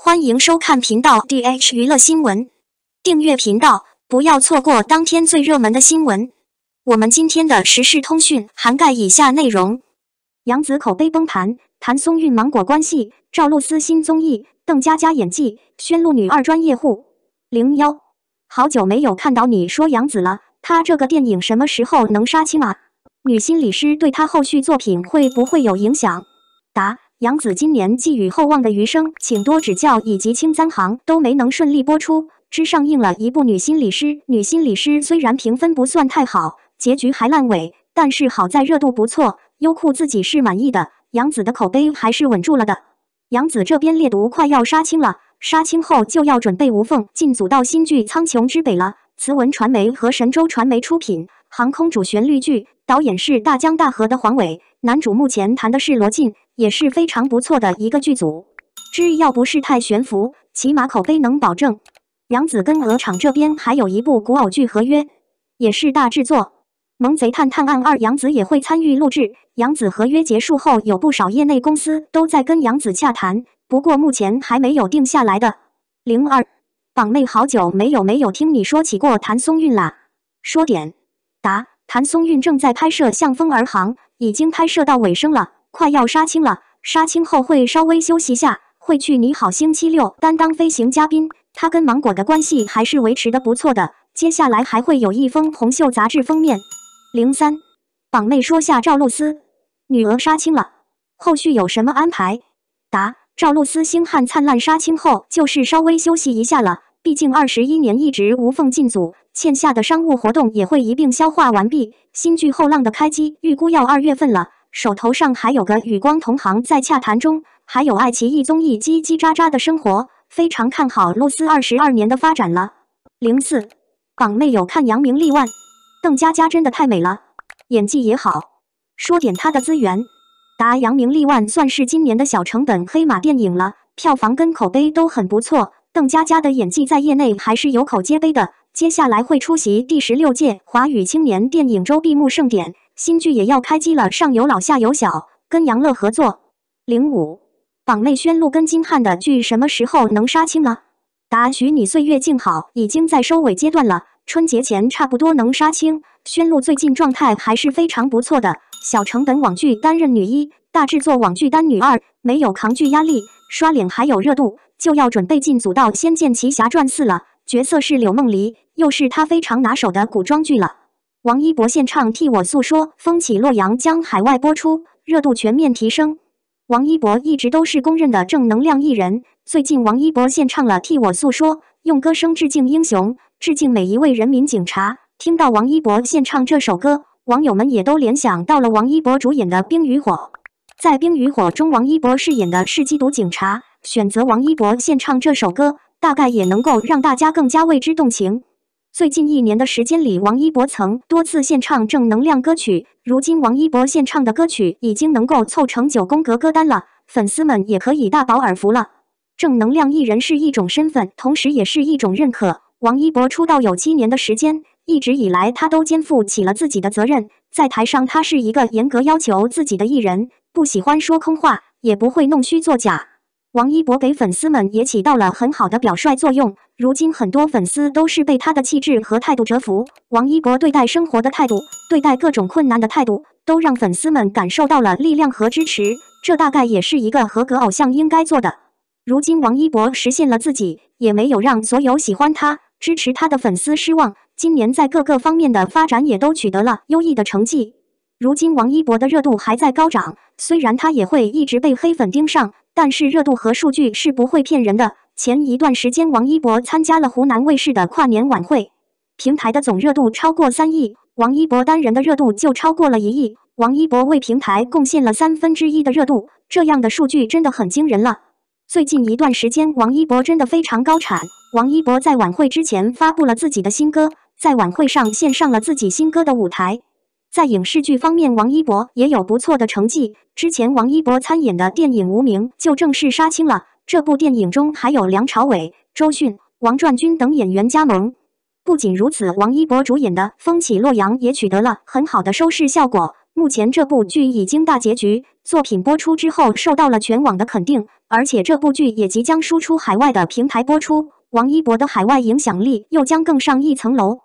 欢迎收看频道 DH 娱乐新闻，订阅频道，不要错过当天最热门的新闻。我们今天的时事通讯涵盖以下内容：杨紫口碑崩盘，谭松韵芒果关系，赵露思新综艺，邓家佳演技，宣璐女二专业户。零幺，好久没有看到你说杨紫了，她这个电影什么时候能杀青啊？女心理师对她后续作品会不会有影响？答。杨子今年寄予厚望的《余生，请多指教》以及《青簪行》都没能顺利播出，只上映了一部《女心理师》。《女心理师》虽然评分不算太好，结局还烂尾，但是好在热度不错，优酷自己是满意的。杨子的口碑还是稳住了的。杨子这边《猎毒》快要杀青了，杀青后就要准备无缝进组到新剧《苍穹之北》了。慈文传媒和神州传媒出品，航空主旋律剧，导演是大江大河的黄伟，男主目前谈的是罗晋。也是非常不错的一个剧组，只要不是太悬浮，起码口碑能保证。杨紫跟鹅厂这边还有一部古偶剧合约，也是大制作，《萌贼探探案二》，杨紫也会参与录制。杨紫合约结束后，有不少业内公司都在跟杨紫洽谈，不过目前还没有定下来的。零二榜妹，好久没有没有听你说起过谭松韵啦，说点。答：谭松韵正在拍摄《向风而行》，已经拍摄到尾声了。快要杀青了，杀青后会稍微休息下，会去《你好星期六》担当飞行嘉宾。他跟芒果的关系还是维持的不错的。接下来还会有一封《红袖杂志封面。零三，榜妹说下赵露思，女鹅杀青了，后续有什么安排？答：赵露思《星汉灿烂》杀青后就是稍微休息一下了，毕竟二十一年一直无缝进组，欠下的商务活动也会一并消化完毕。新剧《后浪》的开机预估要二月份了。手头上还有个与光同行，在洽谈中，还有爱奇艺综艺《叽叽喳喳的生活》，非常看好露丝二十二年的发展了。零四，榜妹有看《扬名立万》，邓家佳真的太美了，演技也好。说点她的资源，答《扬名立万》算是今年的小成本黑马电影了，票房跟口碑都很不错。邓家佳的演技在业内还是有口皆碑的，接下来会出席第十六届华语青年电影周闭幕盛典。新剧也要开机了，上有老下有小，跟杨乐合作。零五榜妹宣璐跟金瀚的剧什么时候能杀青呢？答：《许你岁月静好》已经在收尾阶段了，春节前差不多能杀青。宣璐最近状态还是非常不错的，小成本网剧担任女一，大制作网剧担女二，没有扛剧压力，刷脸还有热度，就要准备进组到《仙剑奇侠传四》了，角色是柳梦璃，又是她非常拿手的古装剧了。王一博献唱《替我诉说》，风起洛阳将海外播出，热度全面提升。王一博一直都是公认的正能量艺人。最近，王一博献唱了《替我诉说》，用歌声致敬英雄，致敬每一位人民警察。听到王一博献唱这首歌，网友们也都联想到了王一博主演的《冰与火》。在《冰与火》中，王一博饰演的是缉毒警察。选择王一博献唱这首歌，大概也能够让大家更加为之动情。最近一年的时间里，王一博曾多次献唱正能量歌曲。如今，王一博献唱的歌曲已经能够凑成九宫格歌单了，粉丝们也可以大饱耳福了。正能量艺人是一种身份，同时也是一种认可。王一博出道有七年的时间，一直以来他都肩负起了自己的责任。在台上，他是一个严格要求自己的艺人，不喜欢说空话，也不会弄虚作假。王一博给粉丝们也起到了很好的表率作用。如今，很多粉丝都是被他的气质和态度折服。王一博对待生活的态度，对待各种困难的态度，都让粉丝们感受到了力量和支持。这大概也是一个合格偶像应该做的。如今，王一博实现了自己，也没有让所有喜欢他、支持他的粉丝失望。今年在各个方面的发展也都取得了优异的成绩。如今，王一博的热度还在高涨，虽然他也会一直被黑粉盯上。但是热度和数据是不会骗人的。前一段时间，王一博参加了湖南卫视的跨年晚会，平台的总热度超过三亿，王一博单人的热度就超过了一亿，王一博为平台贡献了三分之一的热度，这样的数据真的很惊人了。最近一段时间，王一博真的非常高产。王一博在晚会之前发布了自己的新歌，在晚会上献上了自己新歌的舞台。在影视剧方面，王一博也有不错的成绩。之前王一博参演的电影《无名》就正式杀青了。这部电影中还有梁朝伟、周迅、王传君等演员加盟。不仅如此，王一博主演的《风起洛阳》也取得了很好的收视效果。目前这部剧已经大结局，作品播出之后受到了全网的肯定，而且这部剧也即将输出海外的平台播出，王一博的海外影响力又将更上一层楼。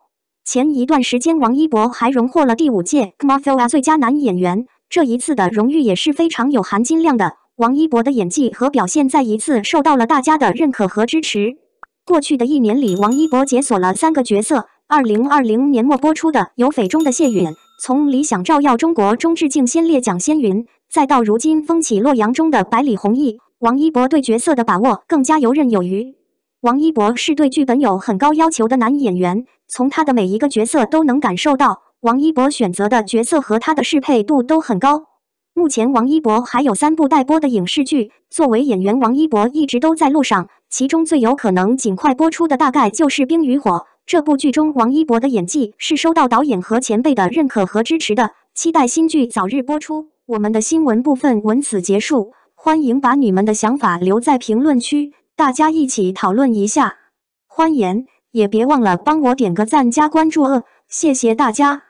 前一段时间，王一博还荣获了第五届 c m a h i l 最佳男演员。这一次的荣誉也是非常有含金量的。王一博的演技和表现再一次受到了大家的认可和支持。过去的一年里，王一博解锁了三个角色：2020年末播出的《有匪》中的谢允，从《理想照耀中国》中致敬先烈蒋先云，再到如今《风起洛阳》中的百里弘毅，王一博对角色的把握更加游刃有余。王一博是对剧本有很高要求的男演员，从他的每一个角色都能感受到，王一博选择的角色和他的适配度都很高。目前，王一博还有三部待播的影视剧，作为演员，王一博一直都在路上。其中最有可能尽快播出的大概就是《冰与火》这部剧中，王一博的演技是收到导演和前辈的认可和支持的。期待新剧早日播出。我们的新闻部分文此结束，欢迎把你们的想法留在评论区。大家一起讨论一下，欢迎也别忘了帮我点个赞加关注哦，谢谢大家。